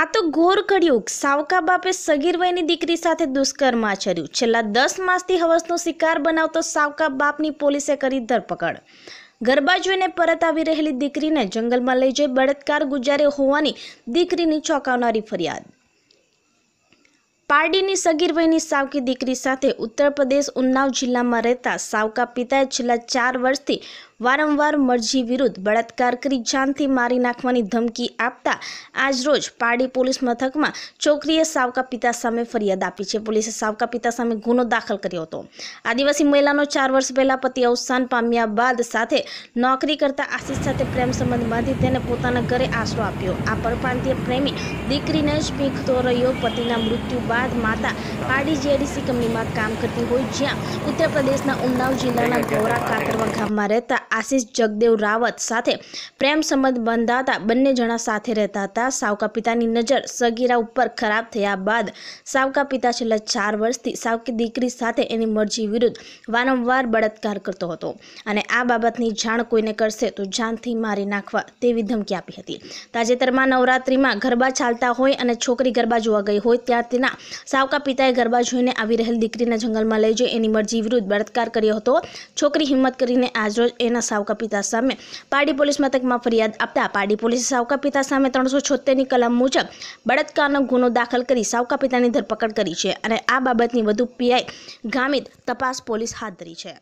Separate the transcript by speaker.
Speaker 1: આ તો ઘોર કડિયુગ સાવકા બાપે સગીર વયની દીકરી સાથે દુષ્કર્મ આચર્યું છેલ્લા દસ માસથી હવસનો શિકાર બનાવતો સાવકા બાપની પોલીસે કરી ધરપકડ ગરબા જોઈને પરત આવી રહેલી દીકરીને જંગલમાં લઈ જઈ બળાત્કાર ગુજાર્યો હોવાની દીકરીની ચોંકાવનારી ફરિયાદ પારડીની સગીર વયની સાવકી દીકરી સાથે ઉત્તર પ્રદેશ ઉન્નાવ જિલ્લામાં રહેતા સાવકા પિતાએ છેલ્લા ચાર વર્ષથી વારંવાર મરજી વિરુદ્ધ બળાત્કાર કરી જાનથી મારી નાખવાની ધમકી આપતા આજરોજ પાડી પોલીસ મથકમાં છોકરીએ સાવકા પિતા સામે ફરિયાદ આપી છે પોલીસે સાવકા પિતા સામે ગુનો દાખલ કર્યો હતો આદિવાસી મહિલાનો ચાર વર્ષ પહેલાં પતિ અવસાન પામ્યા બાદ સાથે નોકરી કરતા આશીષ સાથે પ્રેમ સંબંધ બાંધી તેને પોતાના ઘરે આશરો આપ્યો આ પરપ્રાંતીય પ્રેમી દીકરીને જ પીખતો રહ્યો પતિના મૃત્યુ બાદ માતા પાડી જીઆઈડીસી કંપનીમાં કામ કરતી હોય જ્યાં ઉત્તર પ્રદેશના ઉન્નાવ જિલ્લાના ગોરા કાતરવા ગામમાં રહેતા આશિષ જગદેવ રાવત સાથે પ્રેમ સંબંધ બંધાતા બંને જણા સાથે રહેતા હતા સાવકા પિતાની નજર સગીરા ઉપર ખરાબ થયા બાદ સાવકા પિતા છેલ્લા ચાર વર્ષથી સાવકી દીકરી સાથે એની મરજી વિરુદ્ધ વારંવાર બળાત્કાર કરતો હતો અને આ બાબતની જાણ કોઈને કરશે તો જાનથી મારી નાખવા તેવી ધમકી આપી હતી તાજેતરમાં નવરાત્રિમાં ગરબા ચાલતા હોય અને છોકરી ગરબા જોવા ગઈ હોય ત્યાં તેના સાવકા પિતાએ ગરબા જોઈને આવી રહેલ દીકરીના જંગલમાં લઈ જઈ એની મરજી વિરુદ્ધ બળાત્કાર કર્યો હતો છોકરી હિંમત કરીને આજરોજ એને શહેરના સાવકા પિતા સામે પારડી પોલીસ મથકમાં ફરિયાદ આપતા પાડી પોલીસે સાવકા પિતા સામે ત્રણસો છોતેરની કલમ મુજબ બળાત્કારનો ગુનો દાખલ કરી સાવકા પિતાની ધરપકડ કરી છે અને આ બાબતની વધુ પીઆઈ ગામિત તપાસ પોલીસ હાથ ધરી છે